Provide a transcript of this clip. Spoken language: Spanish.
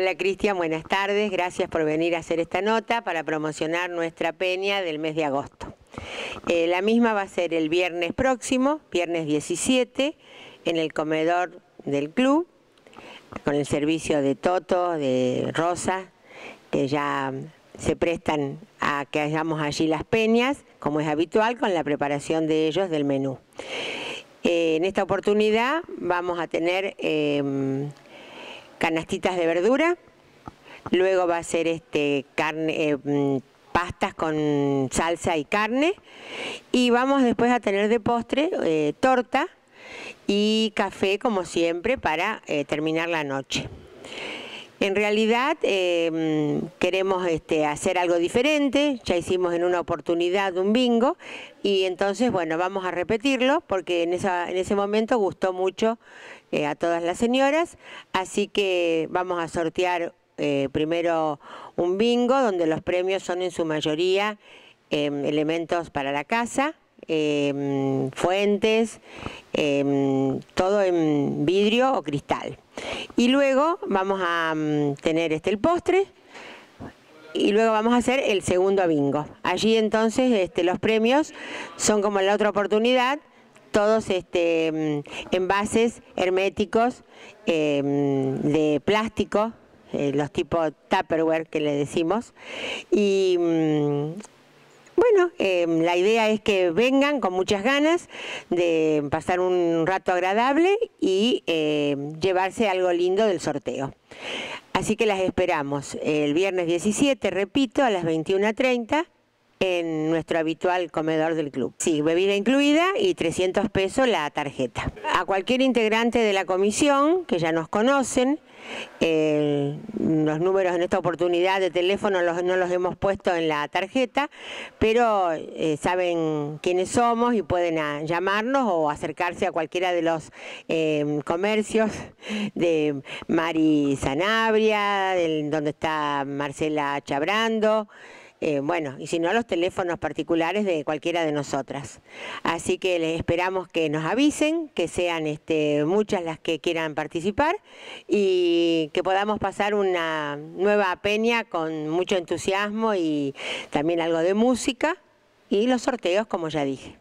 Hola Cristian, buenas tardes. Gracias por venir a hacer esta nota para promocionar nuestra peña del mes de agosto. Eh, la misma va a ser el viernes próximo, viernes 17, en el comedor del club, con el servicio de Toto, de Rosa, que ya se prestan a que hagamos allí las peñas, como es habitual, con la preparación de ellos del menú. Eh, en esta oportunidad vamos a tener... Em, canastitas de verdura, luego va a ser este carne, eh, mm, pastas con salsa y carne y vamos después a tener de postre eh, torta y café como siempre para eh, terminar la noche. En realidad em, queremos este, hacer algo diferente, ya hicimos en una oportunidad un bingo y entonces, bueno, vamos a repetirlo porque en, ese momento gustó mucho eh, a todas las señoras, así que vamos a sortear eh, primero un bingo donde los premios son en su mayoría em, elementos para la casa, em, fuentes, todo en vidrio o cristal. Y luego vamos a mm, tener este el postre y luego vamos a hacer el segundo bingo. Allí entonces este, los premios son como la otra oportunidad, todos este, mm, envases herméticos eh, mm, de plástico, eh, los tipos Tupperware que le decimos, y bueno, em, la idea es que vengan con muchas ganas de pasar un rato agradable y em, llevarse algo lindo del sorteo. Así que las esperamos el viernes 17, repito, a las 21.30 en nuestro habitual comedor del club. Sí, bebida incluida y 300 pesos la tarjeta. A cualquier integrante de la comisión, que ya nos conocen, el los números en esta oportunidad de teléfono no los hemos puesto en la tarjeta, pero eh, saben quiénes somos y pueden ah, llamarnos o acercarse a cualquiera de los em, comercios de Mari Sanabria, del, donde está Marcela Chabrando. Eh, bueno, y si no, los teléfonos particulares de cualquiera de nosotras. Así que les esperamos que nos avisen, que sean este, muchas las que quieran participar y que podamos pasar una nueva peña con mucho entusiasmo y también algo de música y los sorteos, como ya dije.